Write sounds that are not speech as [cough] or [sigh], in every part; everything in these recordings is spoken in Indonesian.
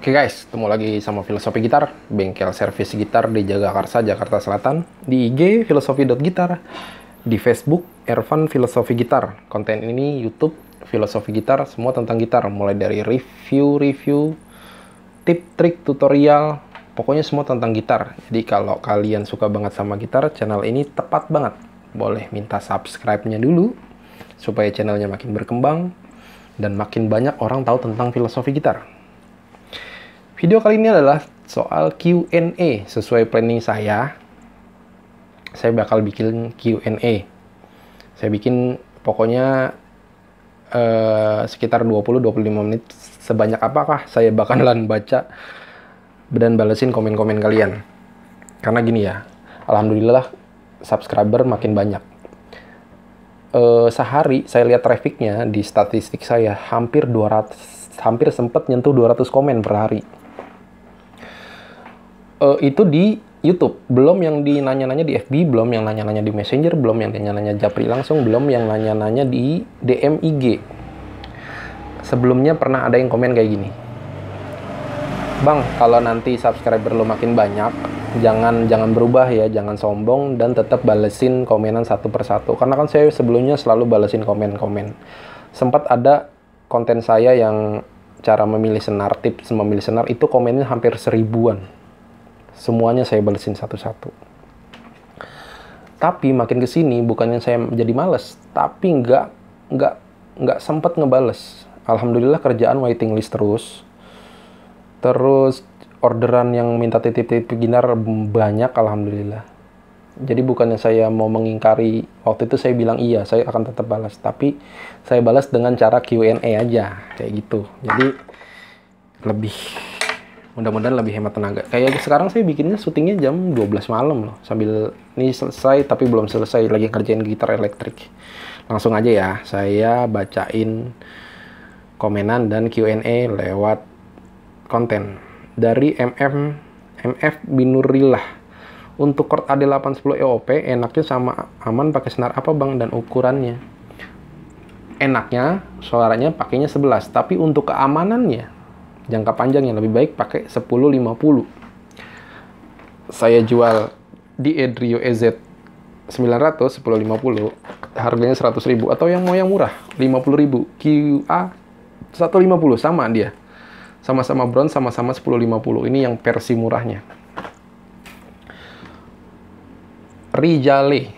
Oke okay guys, ketemu lagi sama Filosofi Gitar, bengkel servis gitar di Jagakarsa, Jakarta Selatan. Di IG filosofi.gitar, di Facebook Ervan Filosofi Gitar. Konten ini YouTube Filosofi Gitar, semua tentang gitar, mulai dari review-review, tip, trik, tutorial, pokoknya semua tentang gitar. Jadi kalau kalian suka banget sama gitar, channel ini tepat banget. Boleh minta subscribe-nya dulu, supaya channelnya makin berkembang, dan makin banyak orang tahu tentang filosofi gitar. Video kali ini adalah soal Q&A. Sesuai planning saya, saya bakal bikin Q&A. Saya bikin pokoknya eh, sekitar 20-25 menit sebanyak apakah saya bakalan [laughs] baca dan balesin komen-komen kalian. Karena gini ya, alhamdulillah subscriber makin banyak. Eh, sehari saya lihat trafficnya di statistik saya hampir 200 hampir sempat nyentuh 200 komen per hari uh, itu di YouTube, belum yang di nanya-nanya di FB, belum yang nanya-nanya di Messenger, belum yang nanya-nanya Japri langsung, belum yang nanya-nanya di DM IG. Sebelumnya pernah ada yang komen kayak gini. Bang, kalau nanti subscriber lo makin banyak, jangan jangan berubah ya, jangan sombong dan tetap balesin komenan satu persatu. Karena kan saya sebelumnya selalu balesin komen-komen. Sempat ada konten saya yang cara memilih senar, tips memilih senar itu komennya hampir seribuan semuanya saya balesin satu-satu. Tapi makin kesini bukannya saya jadi males, tapi nggak nggak nggak sempat ngebales. Alhamdulillah kerjaan waiting list terus. Terus orderan yang minta titip-titip ginar banyak alhamdulillah. Jadi bukannya saya mau mengingkari waktu itu saya bilang iya, saya akan tetap balas, tapi saya balas dengan cara Q&A aja kayak gitu. Jadi lebih mudah-mudahan lebih hemat tenaga kayak sekarang saya bikinnya syutingnya jam 12 malam loh sambil ini selesai tapi belum selesai lagi kerjain gitar elektrik langsung aja ya saya bacain komenan dan Q&A lewat konten dari MM MF Binurillah untuk chord AD810 EOP enaknya sama aman pakai senar apa bang dan ukurannya enaknya suaranya pakainya 11 tapi untuk keamanannya jangka panjang yang lebih baik pakai 1050. Saya jual di Edrio EZ 900 1050 harganya 100.000 atau yang mau yang murah 50.000 QA 150 sama dia. Sama-sama bronze sama-sama 1050. Ini yang versi murahnya. Rijale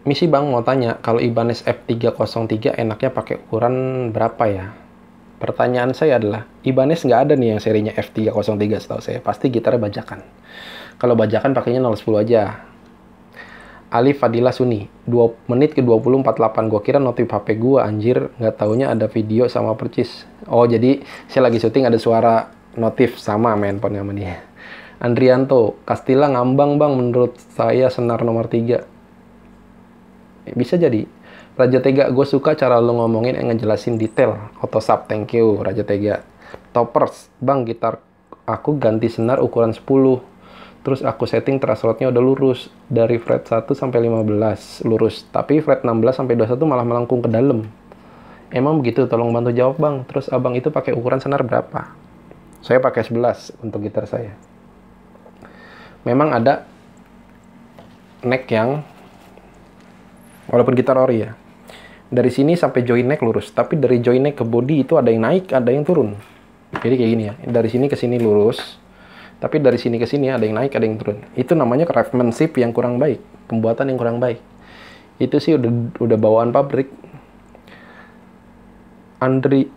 Misi Bang mau tanya, kalau Ibanez F303 enaknya pakai ukuran berapa ya? Pertanyaan saya adalah, Ibanez nggak ada nih yang serinya F303 setahu saya. Pasti gitar bajakan. Kalau bajakan pakainya 010 aja. Alif Fadila Suni, 2 menit ke 20.48. gua kira notif HP gua anjir. Nggak taunya ada video sama percis. Oh, jadi saya lagi syuting ada suara notif sama main handphone sama dia. Andrianto, Kastila ngambang bang menurut saya senar nomor 3. Bisa jadi, Raja Tega, gue suka cara lo ngomongin yang ngejelasin detail. Auto sub, thank you Raja Tega. Toppers, bang gitar aku ganti senar ukuran 10. Terus aku setting truss rodnya udah lurus. Dari fret 1 sampai 15 lurus. Tapi fret 16 sampai 21 malah melengkung ke dalam. Emang begitu, tolong bantu jawab bang. Terus abang itu pakai ukuran senar berapa? Saya pakai 11 untuk gitar saya. Memang ada neck yang walaupun gitar ori ya dari sini sampai joint neck lurus, tapi dari joint neck ke body itu ada yang naik, ada yang turun. Jadi kayak gini ya, dari sini ke sini lurus, tapi dari sini ke sini ada yang naik, ada yang turun. Itu namanya craftsmanship yang kurang baik, pembuatan yang kurang baik. Itu sih udah udah bawaan pabrik. Andri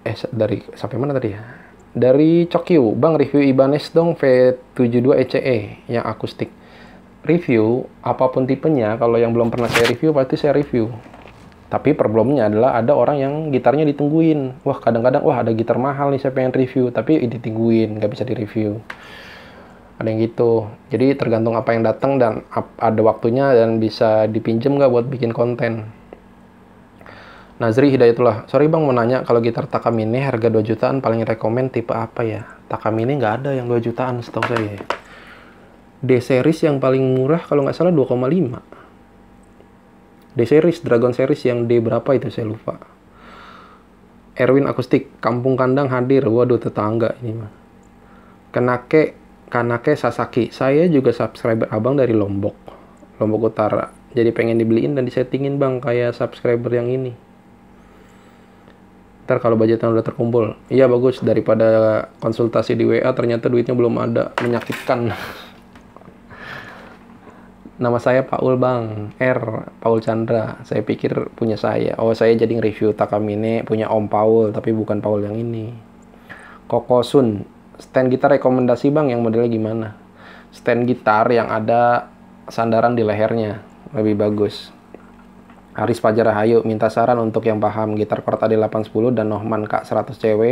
eh dari sampai mana tadi ya? Dari Cokyu, Bang review Ibanez dong V72 ECE yang akustik. Review apapun tipenya, kalau yang belum pernah saya review pasti saya review tapi problemnya adalah ada orang yang gitarnya ditungguin. Wah kadang-kadang wah ada gitar mahal nih saya pengen review tapi ditungguin nggak bisa direview. Ada yang gitu. Jadi tergantung apa yang datang dan ada waktunya dan bisa dipinjam nggak buat bikin konten. Nazri Hidayatullah, sorry bang mau nanya kalau gitar Takamine harga 2 jutaan paling rekomen tipe apa ya? Takamine nggak ada yang 2 jutaan setahu saya. D-series yang paling murah kalau nggak salah 2,5 D series, Dragon series yang D berapa itu saya lupa. Erwin Akustik, Kampung Kandang hadir. Waduh, tetangga ini mah. Kenake, Kanake Sasaki. Saya juga subscriber abang dari Lombok. Lombok Utara. Jadi pengen dibeliin dan disettingin bang, kayak subscriber yang ini. Ntar kalau budgetnya udah terkumpul. Iya bagus, daripada konsultasi di WA ternyata duitnya belum ada. Menyakitkan. [laughs] nama saya Paul Bang R Paul Chandra saya pikir punya saya oh saya jadi nge-review Takamine punya Om Paul tapi bukan Paul yang ini Kokosun stand gitar rekomendasi Bang yang modelnya gimana stand gitar yang ada sandaran di lehernya lebih bagus Aris Fajar Rahayu minta saran untuk yang paham gitar chord AD810 dan Nohman K100 CW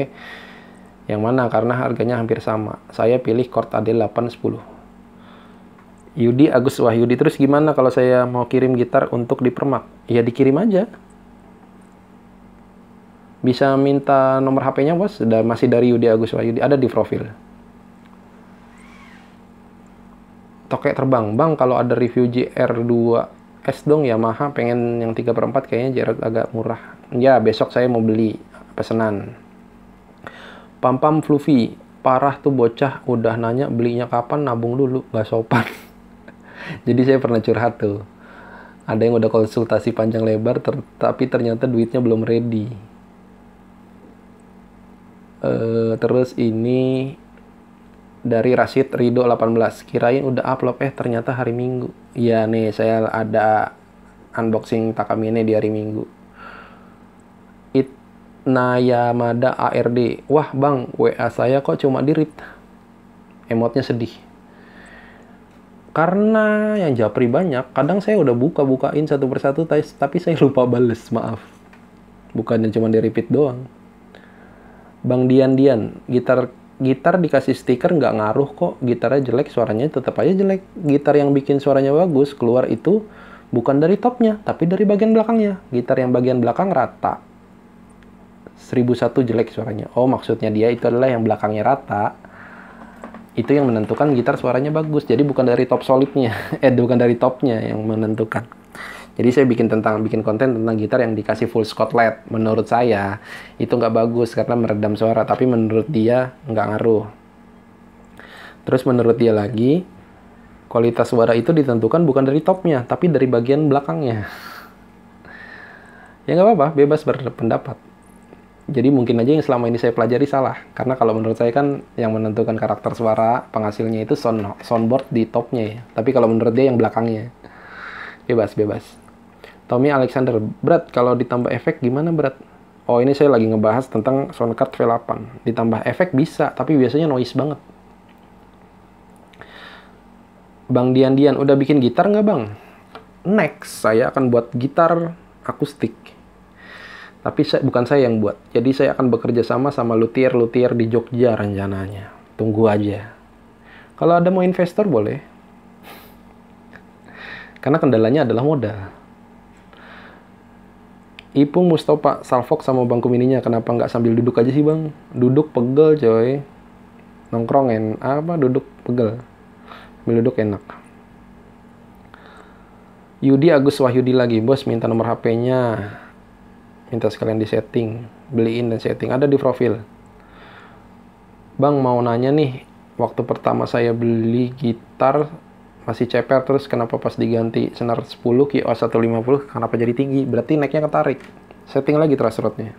yang mana karena harganya hampir sama saya pilih chord AD810 Yudi Agus Wahyudi terus gimana kalau saya mau kirim gitar untuk dipermak? Ya dikirim aja. Bisa minta nomor HP-nya bos, Sudah masih dari Yudi Agus Wahyudi, ada di profil. Tokek terbang, bang kalau ada review JR 2 s dong Yamaha, pengen yang 3 per 4 kayaknya jarak agak murah. Ya besok saya mau beli pesenan. Pam-pam Fluffy, parah tuh bocah udah nanya belinya kapan nabung dulu, gak sopan. [laughs] Jadi saya pernah curhat tuh. Ada yang udah konsultasi panjang lebar, ter tapi ternyata duitnya belum ready. Uh, terus ini dari Rashid Rido 18 kirain udah upload eh ternyata hari Minggu ya nih saya ada unboxing Takamine di hari Minggu It Nayamada ARD wah bang WA saya kok cuma dirit, emotnya sedih karena yang japri banyak, kadang saya udah buka-bukain satu persatu, tapi saya lupa bales, maaf. Bukannya cuma di repeat doang. Bang Dian Dian, gitar gitar dikasih stiker nggak ngaruh kok gitarnya jelek suaranya tetap aja jelek gitar yang bikin suaranya bagus keluar itu bukan dari topnya tapi dari bagian belakangnya gitar yang bagian belakang rata 1001 jelek suaranya oh maksudnya dia itu adalah yang belakangnya rata itu yang menentukan gitar suaranya bagus. Jadi bukan dari top solidnya, [laughs] eh bukan dari topnya yang menentukan. Jadi saya bikin tentang bikin konten tentang gitar yang dikasih full scotlet. Menurut saya itu nggak bagus karena meredam suara, tapi menurut dia nggak ngaruh. Terus menurut dia lagi kualitas suara itu ditentukan bukan dari topnya, tapi dari bagian belakangnya. [laughs] ya nggak apa-apa, bebas berpendapat. Jadi mungkin aja yang selama ini saya pelajari salah. Karena kalau menurut saya kan yang menentukan karakter suara penghasilnya itu sound soundboard di topnya ya. Tapi kalau menurut dia yang belakangnya. Bebas, bebas. Tommy Alexander, berat kalau ditambah efek gimana berat? Oh ini saya lagi ngebahas tentang sound card V8. Ditambah efek bisa, tapi biasanya noise banget. Bang Dian Dian, udah bikin gitar nggak bang? Next, saya akan buat gitar akustik tapi saya, bukan saya yang buat. Jadi saya akan bekerja sama sama luthier-luthier di Jogja rencananya. Tunggu aja. Kalau ada mau investor boleh. [laughs] Karena kendalanya adalah modal. Ipung Mustafa Salfok sama bang Kumininya kenapa nggak sambil duduk aja sih bang? Duduk pegel coy. Nongkrongin. apa duduk pegel. Sambil duduk enak. Yudi Agus Wahyudi lagi bos minta nomor HP-nya minta sekalian di setting beliin dan setting ada di profil bang mau nanya nih waktu pertama saya beli gitar masih ceper terus kenapa pas diganti senar 10 kio 150 kenapa jadi tinggi berarti naiknya ketarik setting lagi terus rotnya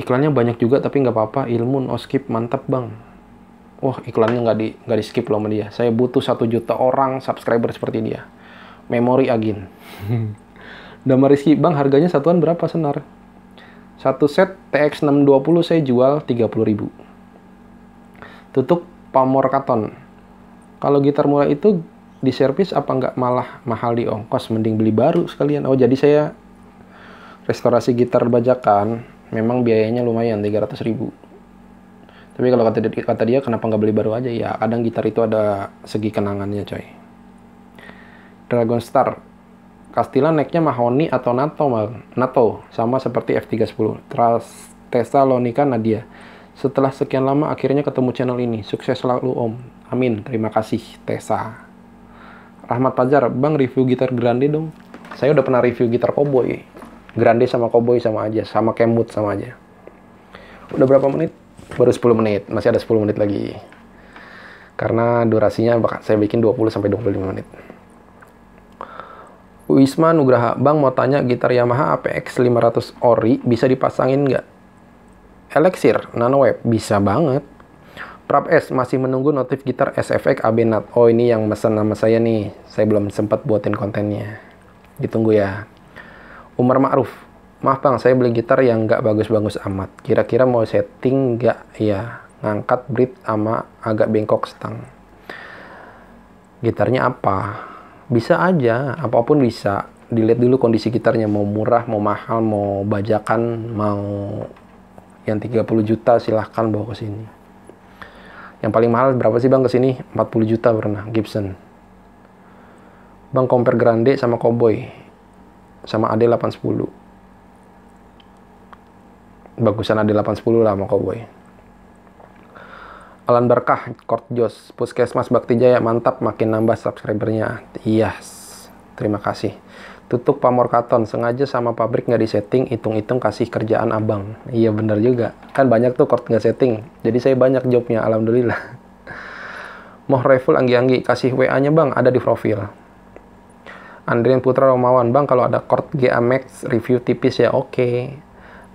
iklannya banyak juga tapi nggak apa-apa ilmu no oh, skip mantap bang wah iklannya nggak di nggak di skip loh sama dia saya butuh satu juta orang subscriber seperti dia memori agin [laughs] Dama Rizky, bang harganya satuan berapa senar? Satu set TX620 saya jual 30.000. Tutup pamor katon. Kalau gitar murah itu di servis apa nggak malah mahal di ongkos mending beli baru sekalian oh jadi saya restorasi gitar bajakan memang biayanya lumayan 300 ribu tapi kalau kata dia, kata dia kenapa nggak beli baru aja ya kadang gitar itu ada segi kenangannya coy Dragon Star Castilla naiknya Mahoni atau NATO, NATO sama seperti F310. Tras Tesalonika Nadia. Setelah sekian lama akhirnya ketemu channel ini. Sukses selalu Om. Amin. Terima kasih Tesa. Rahmat Pajar, Bang review gitar Grande dong. Saya udah pernah review gitar Cowboy. Grande sama Cowboy sama aja, sama Kemut sama aja. Udah berapa menit? Baru 10 menit, masih ada 10 menit lagi. Karena durasinya bakal saya bikin 20 sampai 25 menit. Wisma Nugraha, Bang mau tanya gitar Yamaha APX 500 Ori bisa dipasangin nggak? Elixir, Web bisa banget. Prap S, masih menunggu notif gitar SFX AB Nat. Oh ini yang mesen nama saya nih, saya belum sempat buatin kontennya. Ditunggu ya. Umar Ma'ruf, maaf bang saya beli gitar yang nggak bagus-bagus amat. Kira-kira mau setting nggak ya? Ngangkat bridge ama agak bengkok stang. Gitarnya apa? bisa aja apapun bisa dilihat dulu kondisi gitarnya mau murah mau mahal mau bajakan mau yang 30 juta silahkan bawa ke sini yang paling mahal berapa sih bang ke sini 40 juta pernah Gibson bang compare Grande sama Cowboy sama AD 810 bagusan AD 810 lah sama Cowboy Alan Berkah, Kort Jos, Puskesmas Bakti Jaya, mantap makin nambah subscribernya. Iya, yes. terima kasih. Tutup pamor katon, sengaja sama pabrik nggak di setting, hitung-hitung kasih kerjaan abang. Iya bener juga, kan banyak tuh Kort nggak setting, jadi saya banyak jobnya, alhamdulillah. [laughs] Moh revel Anggi-Anggi, kasih WA-nya bang, ada di profil. Andrian Putra Romawan, bang kalau ada Kort GA review tipis ya oke. Okay.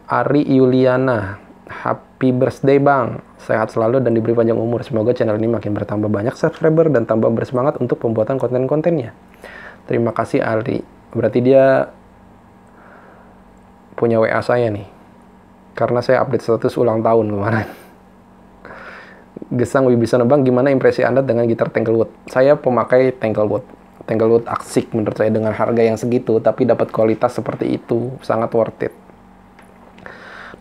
Ari Yuliana, Happy birthday bang, sehat selalu dan diberi panjang umur. Semoga channel ini makin bertambah banyak subscriber dan tambah bersemangat untuk pembuatan konten-kontennya. Terima kasih Ali. Berarti dia punya WA saya nih. Karena saya update status ulang tahun kemarin. [laughs] Gesang Wibisono Bang, gimana impresi Anda dengan gitar Tanglewood? Saya pemakai Tanglewood. Tanglewood aksik menurut saya dengan harga yang segitu, tapi dapat kualitas seperti itu, sangat worth it.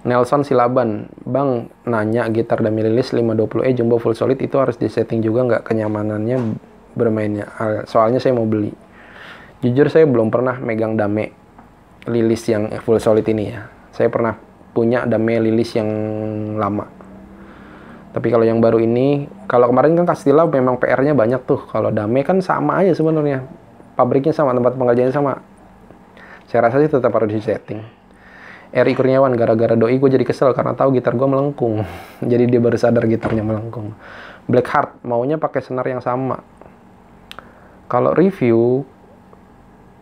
Nelson Silaban, Bang nanya gitar dan mililis 520E jumbo full solid itu harus disetting juga nggak kenyamanannya bermainnya? Ah, soalnya saya mau beli. Jujur saya belum pernah megang dame lilis yang full solid ini ya. Saya pernah punya dame lilis yang lama. Tapi kalau yang baru ini, kalau kemarin kan Castilla memang PR-nya banyak tuh. Kalau dame kan sama aja sebenarnya. Pabriknya sama, tempat pengajiannya sama. Saya rasa sih tetap harus disetting. Eri Kurniawan gara-gara doi gue jadi kesel karena tahu gitar gue melengkung [laughs] jadi dia baru sadar gitarnya melengkung Blackheart maunya pakai senar yang sama kalau review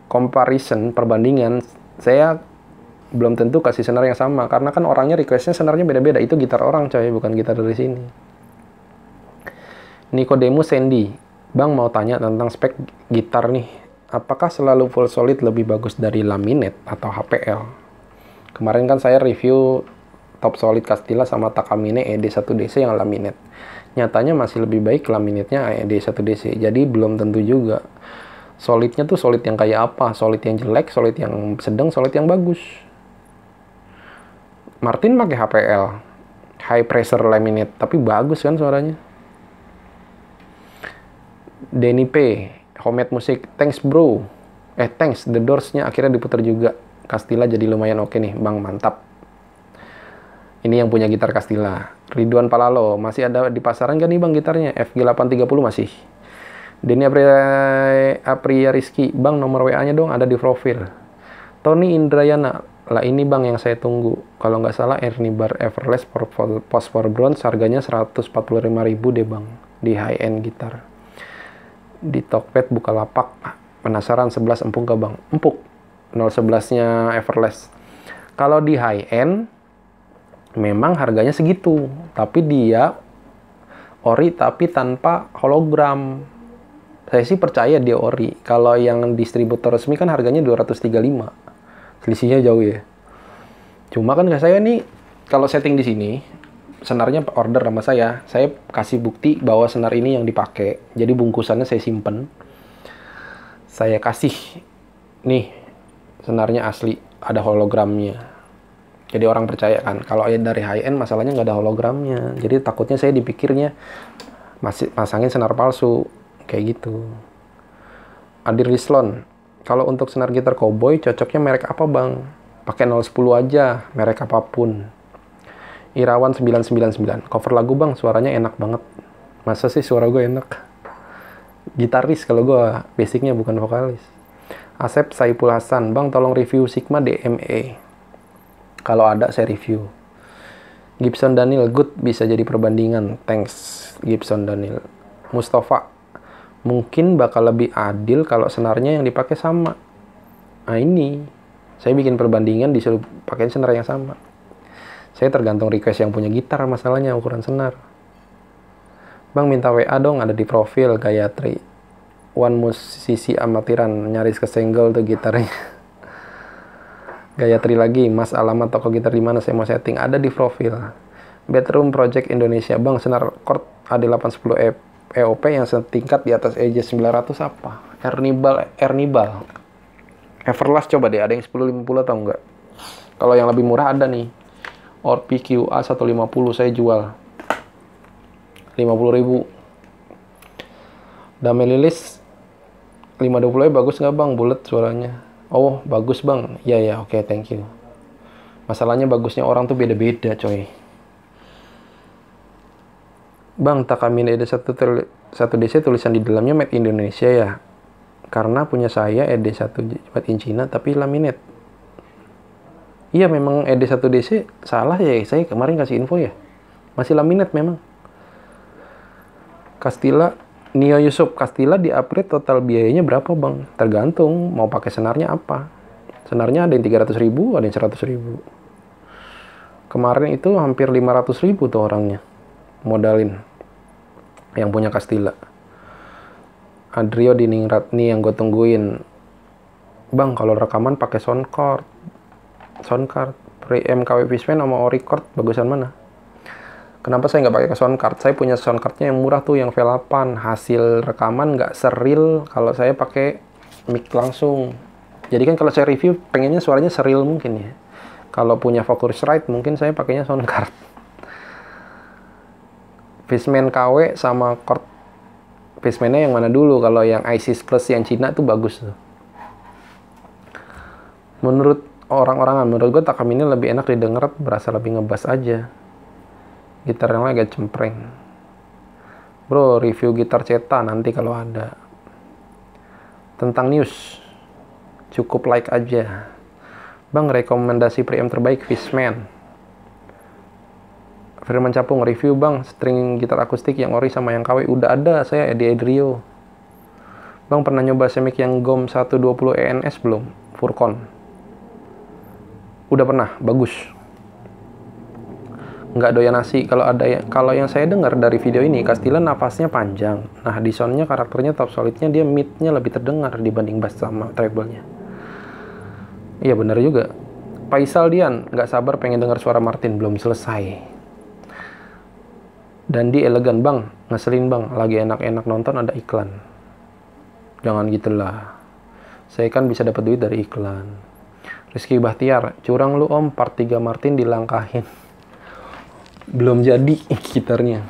comparison perbandingan saya belum tentu kasih senar yang sama karena kan orangnya requestnya senarnya beda-beda itu gitar orang coy bukan gitar dari sini Nicodemus Sandy Bang mau tanya tentang spek gitar nih apakah selalu full solid lebih bagus dari laminate atau HPL Kemarin kan saya review top solid Castilla sama Takamine ED1DC yang laminate. Nyatanya masih lebih baik laminate-nya ED1DC. Jadi belum tentu juga. Solidnya tuh solid yang kayak apa? Solid yang jelek, solid yang sedang, solid yang bagus. Martin pakai HPL, high pressure laminate, tapi bagus kan suaranya. Denny P, homemade musik, thanks bro. Eh thanks, The Doors-nya akhirnya diputar juga. Kastila jadi lumayan oke nih, Bang. Mantap. Ini yang punya gitar Kastila Ridwan Palalo, masih ada di pasaran kan nih Bang gitarnya? FG830 masih. Denny Apria, Rizky, Bang nomor WA-nya dong ada di profil. Tony Indrayana, lah ini Bang yang saya tunggu. Kalau nggak salah Ernie Bar Everless Phosphor Bronze harganya 145.000 deh Bang di high end gitar. Di Tokped Bukalapak, penasaran 11 empuk nggak Bang? Empuk, 011-nya Everless. Kalau di high end memang harganya segitu, tapi dia ori tapi tanpa hologram. Saya sih percaya dia ori. Kalau yang distributor resmi kan harganya 235. Selisihnya jauh ya. Cuma kan saya nih kalau setting di sini senarnya order sama saya, saya kasih bukti bahwa senar ini yang dipakai. Jadi bungkusannya saya simpen. Saya kasih nih senarnya asli, ada hologramnya. Jadi orang percaya kan, kalau dari high end masalahnya nggak ada hologramnya. Jadi takutnya saya dipikirnya masih pasangin senar palsu kayak gitu. Adir Rislon, kalau untuk senar gitar cowboy cocoknya merek apa bang? Pakai 010 aja, merek apapun. Irawan 999, cover lagu bang, suaranya enak banget. Masa sih suara gue enak? Gitaris kalau gue basicnya bukan vokalis. Asep Saipul Hasan, Bang tolong review Sigma DME. Kalau ada saya review. Gibson Daniel good bisa jadi perbandingan. Thanks Gibson Daniel. Mustafa mungkin bakal lebih adil kalau senarnya yang dipakai sama. Nah ini saya bikin perbandingan disuruh pakai senar yang sama. Saya tergantung request yang punya gitar masalahnya ukuran senar. Bang minta WA dong ada di profil Gayatri one musisi amatiran nyaris kesenggol tuh gitarnya Gaya tri lagi mas alamat toko gitar di mana saya mau setting ada di profil bedroom project Indonesia bang senar chord AD810 EOP e yang setingkat di atas EJ 900 apa Ernibal Ernibal Everlast coba deh ada yang 1050 atau enggak kalau yang lebih murah ada nih Orpi QA 150 saya jual 50.000 ribu Lilis 520 ya bagus nggak bang bulat suaranya oh bagus bang ya ya oke okay, thank you masalahnya bagusnya orang tuh beda-beda coy bang takamin ada satu satu DC tulisan di dalamnya made Indonesia ya karena punya saya ED1 made in China tapi laminate iya memang ED1DC salah ya saya kemarin kasih info ya masih laminate memang Kastila Nio Yusuf Castilla di upgrade total biayanya berapa bang? Tergantung mau pakai senarnya apa. Senarnya ada yang 300 ribu, ada yang 100 ribu. Kemarin itu hampir 500 ribu tuh orangnya. Modalin. Yang punya Castilla. Adrio di Ningrat nih yang gue tungguin. Bang, kalau rekaman pakai soundcard. Soundcard. Pre MKW Fishman sama Oricord bagusan mana? Kenapa saya nggak pakai ke sound card? Saya punya sound cardnya yang murah tuh, yang V8. Hasil rekaman nggak seril kalau saya pakai mic langsung. Jadi kan kalau saya review, pengennya suaranya seril mungkin ya. Kalau punya Focusrite, mungkin saya pakainya sound card. Fishman KW sama chord nya yang mana dulu? Kalau yang ISIS Plus yang Cina tuh bagus tuh. Menurut orang-orangan, menurut gue Takam ini lebih enak didengar, berasa lebih ngebas aja gitar yang lain agak cempreng bro review gitar cetak nanti kalau ada tentang news cukup like aja bang rekomendasi preamp terbaik Fishman Firman Capung review bang string gitar akustik yang ori sama yang KW udah ada saya di Adrio. Bang pernah nyoba semik yang GOM 120 ENS belum? Furcon. Udah pernah, bagus nggak doyan nasi. Kalau ada yang, kalau yang saya dengar dari video ini, Castilla nafasnya panjang. Nah, di soundnya karakternya top solidnya dia midnya lebih terdengar dibanding bass sama treble-nya. Iya bener juga. Faisal Dian nggak sabar pengen dengar suara Martin belum selesai. Dan di elegan bang, ngeselin bang, lagi enak-enak nonton ada iklan. Jangan gitulah. Saya kan bisa dapat duit dari iklan. Rizky Bahtiar, curang lu om, part 3 Martin dilangkahin belum jadi [laughs] gitarnya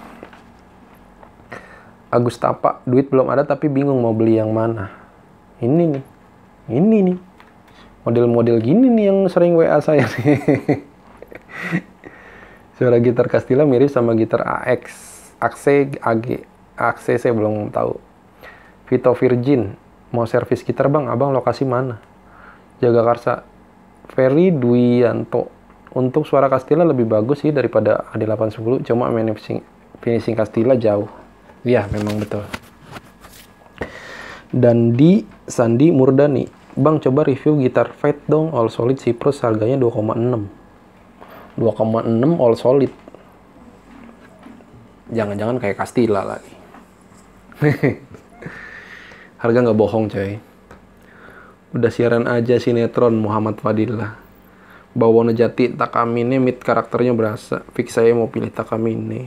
Agus Tapa duit belum ada tapi bingung mau beli yang mana ini nih ini nih model-model gini nih yang sering WA saya nih [laughs] suara gitar Castilla mirip sama gitar AX Axe AG Axe saya belum tahu Vito Virgin mau servis gitar bang abang lokasi mana Jaga Karsa Ferry Duyanto untuk suara Castilla lebih bagus sih daripada AD810 cuma finishing, finishing Castilla jauh ya memang betul dan di Sandi Murdani Bang coba review gitar Fat dong all solid Cyprus harganya 2,6 2,6 all solid jangan-jangan kayak Castilla lagi [laughs] harga nggak bohong coy udah siaran aja sinetron Muhammad Fadillah Bawono Jati Takamine mid karakternya berasa. Fix saya mau pilih Takamine.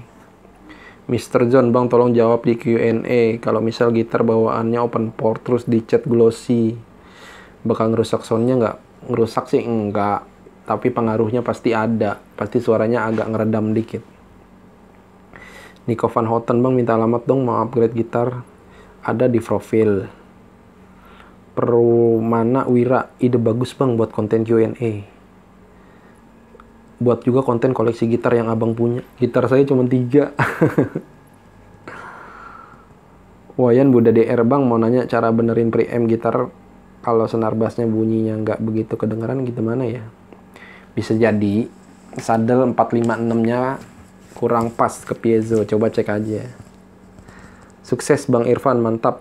Mr. John, Bang tolong jawab di Q&A. Kalau misal gitar bawaannya open port terus dicat glossy, bakal ngerusak soundnya nggak? Ngerusak sih enggak, tapi pengaruhnya pasti ada. Pasti suaranya agak ngeredam dikit. Nico Van Houten, Bang minta alamat dong mau upgrade gitar. Ada di profil. Permana Wira, ide bagus bang buat konten Q&A buat juga konten koleksi gitar yang abang punya. Gitar saya cuma tiga. [laughs] Wayan Buda DR Bang mau nanya cara benerin preamp gitar kalau senar bassnya bunyinya nggak begitu kedengeran gimana ya? Bisa jadi sadel 456-nya kurang pas ke piezo, coba cek aja. Sukses Bang Irfan, mantap.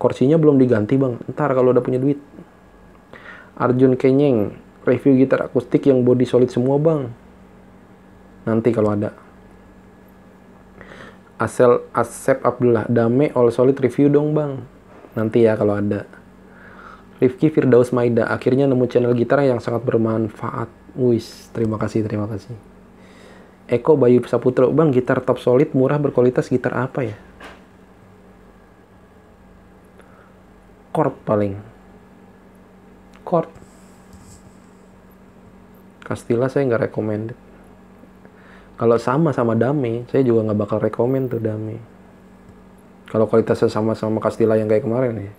Kursinya belum diganti Bang, ntar kalau udah punya duit. Arjun Kenyeng, review gitar akustik yang body solid semua bang. Nanti kalau ada. Asel Asep Abdullah Dame All Solid review dong bang. Nanti ya kalau ada. Rifki Firdaus Maida akhirnya nemu channel gitar yang sangat bermanfaat. Wis, terima kasih, terima kasih. Eko Bayu Saputra Bang, gitar top solid murah berkualitas gitar apa ya? Chord paling. Chord Castilla saya nggak recommended kalau sama sama Dame saya juga nggak bakal rekomend tuh Dame kalau kualitasnya sama sama Castilla yang kayak kemarin ya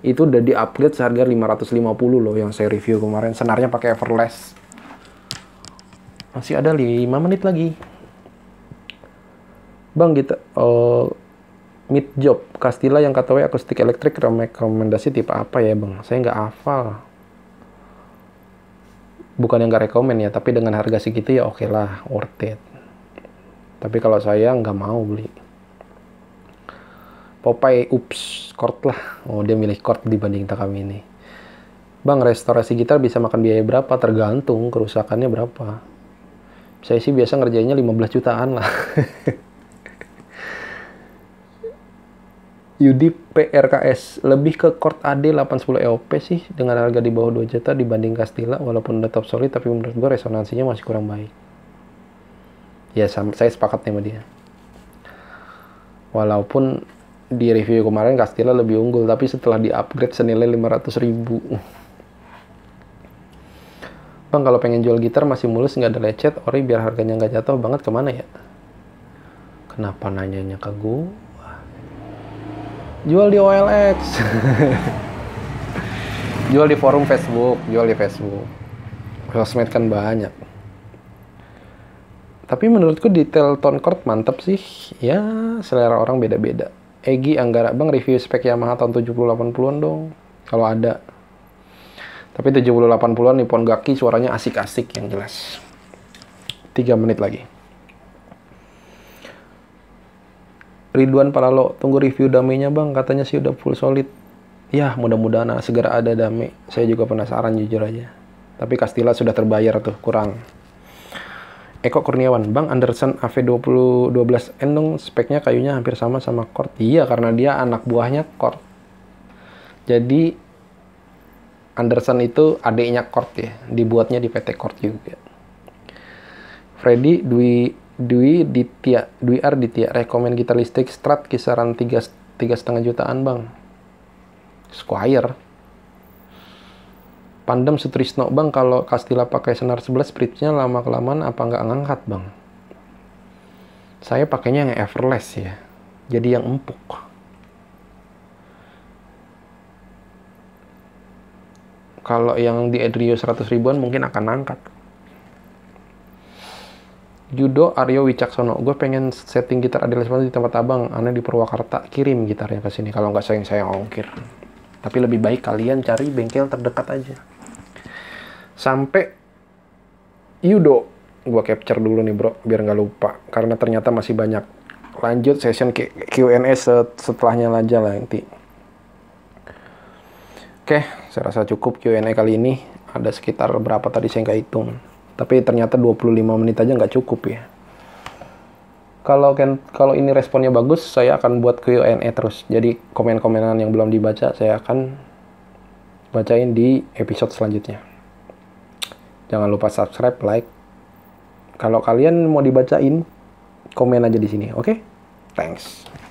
itu udah di upgrade seharga 550 loh yang saya review kemarin senarnya pakai Everless. masih ada 5 menit lagi Bang kita uh, eh, mid job Castilla yang katanya akustik elektrik rekomendasi tipe apa ya Bang saya nggak hafal bukan yang gak rekomen ya tapi dengan harga segitu ya oke okay lah worth it tapi kalau saya nggak mau beli Popeye ups kort lah oh dia milih kort dibanding kami ini Bang, restorasi gitar bisa makan biaya berapa? Tergantung kerusakannya berapa. Saya sih biasa ngerjainnya 15 jutaan lah. [laughs] Yudi PRKS lebih ke Court AD 810 EOP sih dengan harga di bawah 2 juta dibanding Castilla walaupun udah top solid tapi menurut gue resonansinya masih kurang baik. Ya sama, saya sepakat nih sama dia. Walaupun di review kemarin Castilla lebih unggul tapi setelah di-upgrade senilai 500 ribu. Bang kalau pengen jual gitar masih mulus nggak ada lecet, ori biar harganya nggak jatuh banget kemana ya? Kenapa nanyanya ke gue? jual di OLX [laughs] jual di forum Facebook jual di Facebook sosmed kan banyak tapi menurutku detail Tone chord mantep sih ya selera orang beda-beda Egi Anggara Bang review spek Yamaha tahun 70-80an dong kalau ada tapi 70-80an Nippon Gaki suaranya asik-asik yang jelas 3 menit lagi Ridwan Palalo, tunggu review damainya bang, katanya sih udah full solid. Ya, mudah-mudahan nah, segera ada damai. Saya juga penasaran jujur aja. Tapi Castilla sudah terbayar tuh, kurang. Eko Kurniawan, Bang Anderson av 2012 Endung speknya kayunya hampir sama sama Kort. Iya, karena dia anak buahnya Kort. Jadi Anderson itu adiknya Kort ya, dibuatnya di PT Kort juga. Freddy Dwi Dwi Ditya Dwi Arditya rekomen gitar listrik Strat kisaran 3 tiga setengah jutaan bang Squire Pandem Sutrisno bang kalau Kastila pakai senar 11 spritnya lama kelamaan apa nggak ngangkat bang saya pakainya yang everless ya jadi yang empuk kalau yang di Adrio 100 ribuan mungkin akan angkat Judo Aryo Wicaksono. Gue pengen setting gitar Adil Ismail di tempat abang. Aneh di Purwakarta. Kirim gitarnya ke sini. Kalau nggak sayang saya ongkir. Tapi lebih baik kalian cari bengkel terdekat aja. Sampai Yudo. Gue capture dulu nih bro. Biar nggak lupa. Karena ternyata masih banyak. Lanjut session Q&A setelahnya aja lah nanti. Oke, saya rasa cukup Q&A kali ini. Ada sekitar berapa tadi saya nggak hitung. Tapi ternyata 25 menit aja nggak cukup ya. Kalau kan kalau ini responnya bagus, saya akan buat Q&A terus. Jadi komen-komenan yang belum dibaca saya akan bacain di episode selanjutnya. Jangan lupa subscribe, like. Kalau kalian mau dibacain, komen aja di sini, oke? Okay? Thanks.